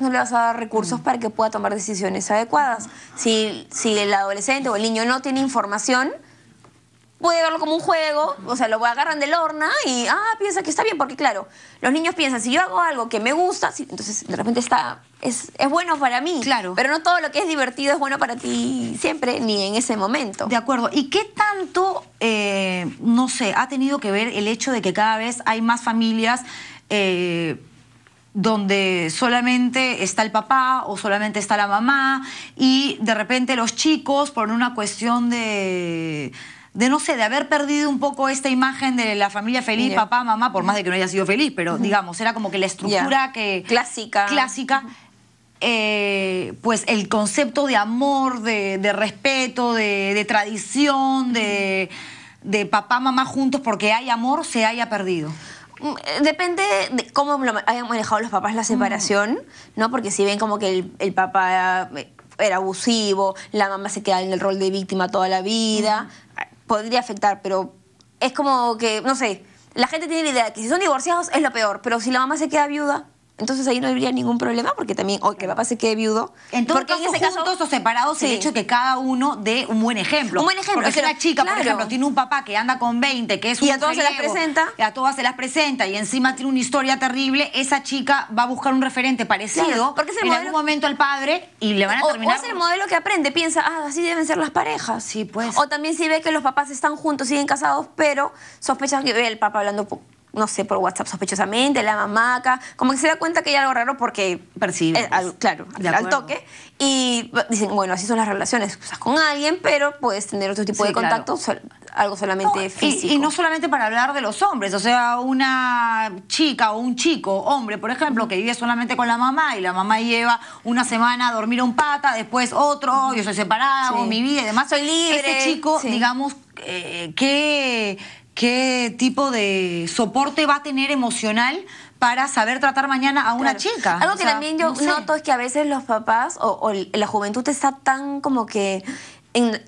no le vas a dar recursos mm. para que pueda tomar decisiones adecuadas. Si, el adolescente o el niño no tiene información, puede verlo como un juego, o sea, lo agarran del horno y, ah, piensa que está bien, porque claro, los niños piensan, si yo hago algo que me gusta, entonces de repente está, es, bueno para mí. Claro. Pero no todo lo que es divertido es bueno para ti siempre, ni en ese momento. De acuerdo. ¿Y qué tanto, eh, no sé, ha tenido que ver el hecho de que cada vez hay más familias... Eh, donde solamente está el papá o solamente está la mamá y de repente los chicos por una cuestión de de no sé, de haber perdido un poco esta imagen de la familia feliz, papá, mamá, por más de que no haya sido feliz, pero digamos, era como que la estructura que... Clásica. Clásica. Eh, pues el concepto de amor, de, respeto, de, tradición, de, de papá, mamá juntos porque hay amor, se haya perdido. Mm, depende de cómo lo hayan manejado los papás la mm. separación, ¿no? Porque si ven como que el, papá eh, era abusivo, la mamá se queda en el rol de víctima toda la vida, mm. ah, podría afectar, pero es como que, no sé, la gente tiene la idea que si son divorciados es lo peor, pero si la mamá se queda viuda, entonces ahí no habría ningún problema porque también, o que papá se quede viudo. Entonces porque en ese juntos o separados, el hecho de que cada uno dé un buen ejemplo. Un buen ejemplo. Porque si una chica, por ejemplo, tiene un papá que anda con 20, que es un Y a todas se las presenta. Y a todas se las presenta y encima tiene una historia terrible, esa chica va a buscar un referente parecido porque se el en un algún momento al padre y le van a terminar... O, es el modelo que aprende, piensa, ah, así deben ser las parejas. Sí, pues. O también si ve que los papás están juntos, siguen casados, pero sospechan que ve el papá hablando no sé, por WhatsApp sospechosamente, la mamaca como que se da cuenta que hay algo raro porque percibe. Pues. claro, al toque. Y dicen, bueno, así son las relaciones, con alguien, pero puedes tener otro tipo de contacto, algo solamente físico. Y, no solamente para hablar de los hombres, o sea, una chica o un chico, hombre, por ejemplo, que vive solamente con la mamá y la mamá lleva una semana a dormir un pata, después otro, yo soy separada, mi vida y demás. Soy libre. Ese chico, digamos, eh, ¿qué...? qué tipo de soporte va a tener emocional para saber tratar mañana a una chica. Algo que también yo noto es que a veces los papás o, la juventud está tan como que en,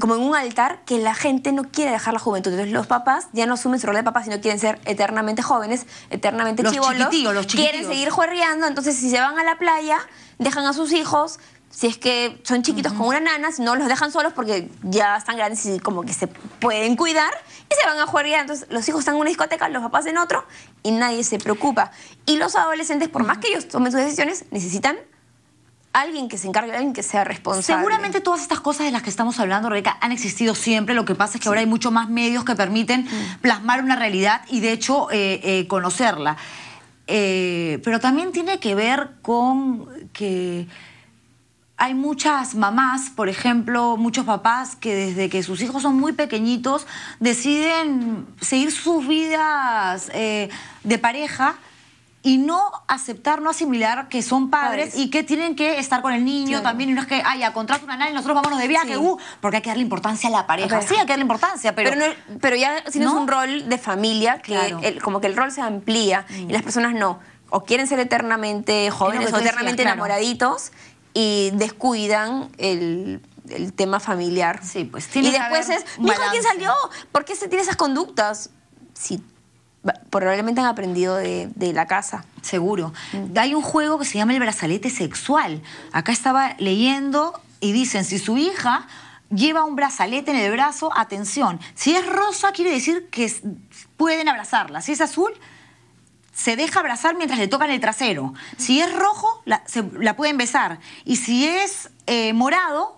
como en un altar que la gente no quiere dejar la juventud. Entonces los papás ya no asumen su rol de papás, sino quieren ser eternamente jóvenes, eternamente los los Quieren seguir juerreando, entonces si se van a la playa, dejan a sus hijos si es que son chiquitos con una nana, no los dejan solos porque ya están grandes y como que se pueden cuidar y se van a jugar ya. Entonces los hijos están en una discoteca, los papás en otro y nadie se preocupa. Y los adolescentes, por más que ellos tomen sus decisiones, necesitan alguien que se encargue, alguien que sea responsable. Seguramente todas estas cosas de las que estamos hablando, Rebeca, han existido siempre. Lo que pasa es que ahora hay mucho más medios que permiten plasmar una realidad y, de hecho, eh, eh, conocerla. Eh, pero también tiene que ver con que hay muchas mamás, por ejemplo, muchos papás que desde que sus hijos son muy pequeñitos deciden seguir sus vidas eh, de pareja y no aceptar, no asimilar que son padres, y que tienen que estar con el niño también. Y no es que, ay, a contrato una nana y nosotros vámonos de viaje, uh, porque hay que darle importancia a la pareja. Sí, hay que darle importancia, pero. Pero, ya si ¿no? es un rol de familia, que como que el rol se amplía y mm. las personas no. O quieren ser eternamente jóvenes o eternamente enamoraditos y descuidan el tema familiar. Sí, pues. Y después es, hijo quién salió? ¿Por qué se tiene esas conductas? Sí, probablemente han aprendido de, la casa. Seguro. Mm. Hay un juego que se llama el brazalete sexual. Acá estaba leyendo y dicen, si su hija lleva un brazalete en el brazo, atención, si es rosa quiere decir que pueden abrazarla, si es azul se deja abrazar mientras le tocan el trasero. Si es rojo, la, se, la pueden besar. Y si es eh, morado,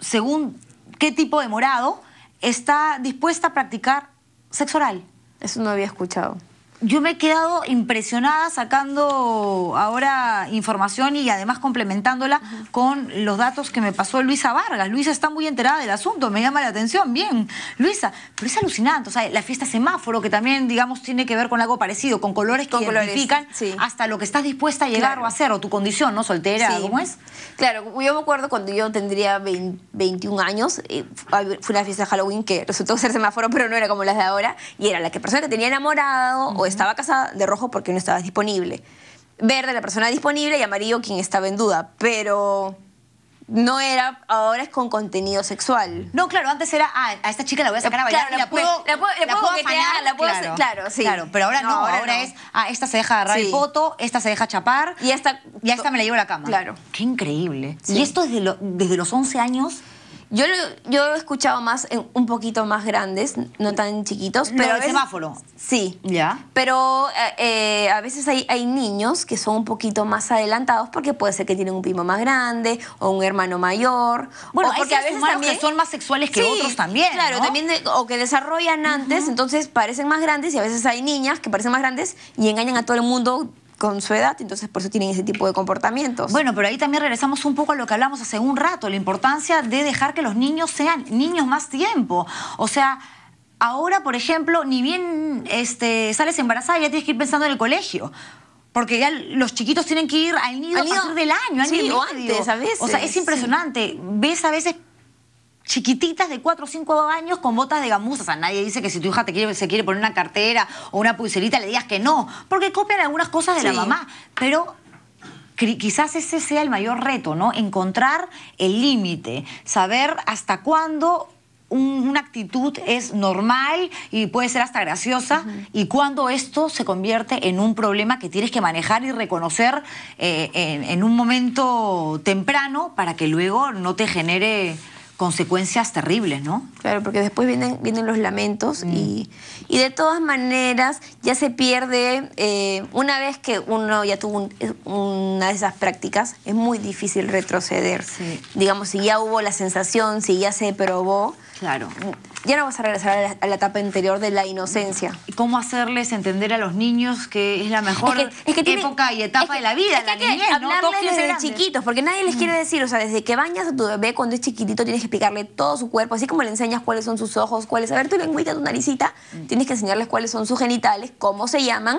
según qué tipo de morado, está dispuesta a practicar sexo oral. Eso no había escuchado yo me he quedado impresionada sacando ahora información y además complementándola con los datos que me pasó Luisa Vargas. Luisa está muy enterada del asunto, me llama la atención. Bien, Luisa, pero es alucinante. O sea, la fiesta semáforo, que también, digamos, tiene que ver con algo parecido, con colores que identifican hasta lo que estás dispuesta a llegar o a hacer, o tu condición, ¿no? Soltera, ¿cómo es? Claro, yo me acuerdo cuando yo tendría 21 años, eh, fue una fiesta de Halloween que resultó ser semáforo, pero no era como las de ahora, y era la que persona que tenía enamorado o estaba casada, de rojo porque no estaba disponible. Verde, la persona disponible, y amarillo, quien estaba en duda. Pero no era, ahora es con contenido sexual. No, claro, antes era, ah, a esta chica la voy a sacar a bailar, claro, la, puedo, la puedo, la puedo, claro, sí. Claro, pero ahora no, ahora, es, ah, esta se deja agarrar foto el esta se deja chapar. Y esta... Y a esta me la llevo a la cama. Claro. Qué increíble. Y esto desde, desde los 11 años... Yo, yo he escuchado más, en, un poquito más grandes, no tan chiquitos. Pero el semáforo. Sí. Ya. Pero eh, eh, a veces hay, hay niños que son un poquito más adelantados porque puede ser que tienen un primo más grande o un hermano mayor. Bueno, porque a veces también, son más sexuales que otros también. Claro, también o que desarrollan antes, entonces parecen más grandes y a veces hay niñas que parecen más grandes y engañan a todo el mundo con su edad, entonces por eso tienen ese tipo de comportamientos. Bueno, pero ahí también regresamos un poco a lo que hablamos hace un rato, la importancia de dejar que los niños sean niños más tiempo. O sea, ahora, por ejemplo, ni bien este, sales embarazada ya tienes que ir pensando en el colegio. Porque ya los chiquitos tienen que ir al nido, a del año, al nido antes, O sea, es impresionante. Ves a veces chiquititas de 4 o 5 años con botas de gamuza. nadie dice que si tu hija te quiere, se quiere poner una cartera o una pulserita, le digas que no, porque copian algunas cosas de la mamá. Pero quizás ese sea el mayor reto, ¿no? Encontrar el límite, saber hasta cuándo una actitud es normal y puede ser hasta graciosa y cuándo esto se convierte en un problema que tienes que manejar y reconocer eh, en un momento temprano para que luego no te genere consecuencias terribles, ¿no? Claro, porque después vienen, vienen los lamentos mm. y, y, de todas maneras ya se pierde, eh, una vez que uno ya tuvo una de esas prácticas, es muy difícil retroceder. Digamos, si ya hubo la sensación, si ya se probó, Claro. Ya no vas a regresar a la, etapa anterior de la inocencia. cómo hacerles entender a los niños que es la mejor época y etapa de la vida, es la niñez, ¿no? desde chiquitos, porque nadie les mm. quiere decir, o sea, desde que bañas a tu bebé cuando es chiquitito tienes que explicarle todo su cuerpo, así como le enseñas cuáles son sus ojos, cuáles, a ver tu lengüita, tu naricita, mm. tienes que enseñarles cuáles son sus genitales, cómo se llaman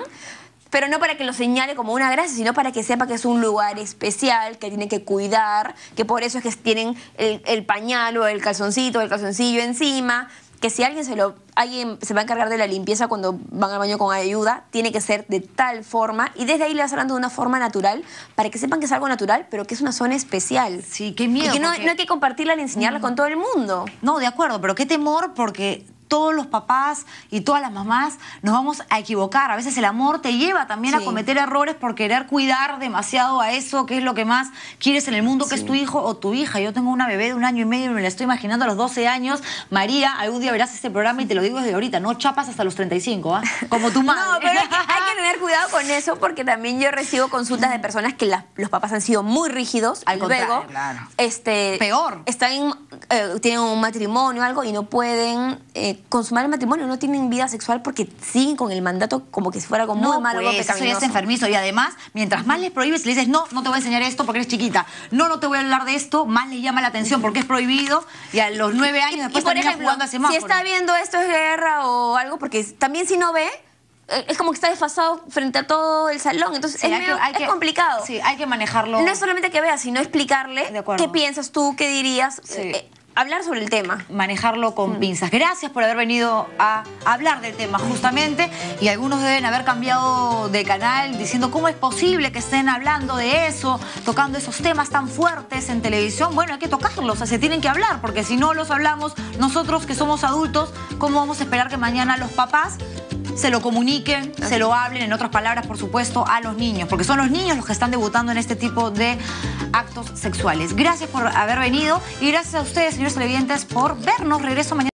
pero no para que lo señale como una gracia, sino para que sepa que es un lugar especial, que tiene que cuidar, que por eso es que tienen el, pañal o el calzoncito o el calzoncillo encima, que si alguien se lo alguien se va a encargar de la limpieza cuando van al baño con ayuda, tiene que ser de tal forma y desde ahí le vas hablando de una forma natural para que sepan que es algo natural, pero que es una zona especial. Sí, qué miedo. que no, no hay que compartirla ni enseñarla con todo el mundo. No, de acuerdo, pero qué temor porque todos los papás y todas las mamás nos vamos a equivocar. A veces el amor te lleva también a cometer errores por querer cuidar demasiado a eso, que es lo que más quieres en el mundo, que es tu hijo o tu hija. Yo tengo una bebé de un año y medio y me la estoy imaginando a los 12 años. María, algún día verás este programa y te lo digo desde ahorita, no chapas hasta los 35, ¿ah? Como tu madre. No, pero hay que, tener cuidado con eso porque también yo recibo consultas de personas que los papás han sido muy rígidos. Al luego, claro. este, peor. Están, eh, tienen un matrimonio o algo y no pueden... Eh, consumar el matrimonio, no tienen vida sexual porque siguen con el mandato como que si fuera como muy malo, pues, ya enfermizo. Y además, mientras más les prohíbes, le dices, no, no te voy a enseñar esto porque eres chiquita, no, no te voy a hablar de esto, más le llama la atención porque es prohibido y a los nueve años después por jugando a Si está viendo esto es guerra o algo, porque también si no ve, eh, es como que está desfasado frente a todo el salón. Entonces es, complicado. Sí, hay que manejarlo. No es solamente que vea, sino explicarle qué piensas tú, qué dirías. Sí. Eh, hablar sobre el tema. Manejarlo con mm. pinzas. Gracias por haber venido a hablar del tema justamente y algunos deben haber cambiado de canal diciendo cómo es posible que estén hablando de eso, tocando esos temas tan fuertes en televisión. Bueno, hay que tocarlos, se tienen que hablar porque si no los hablamos nosotros que somos adultos, ¿cómo vamos a esperar que mañana los papás se lo comuniquen, se lo hablen, en otras palabras, por supuesto, a los niños, porque son los niños los que están debutando en este tipo de actos sexuales. Gracias por haber venido y gracias a ustedes, señores televidentes, por vernos. Regreso mañana.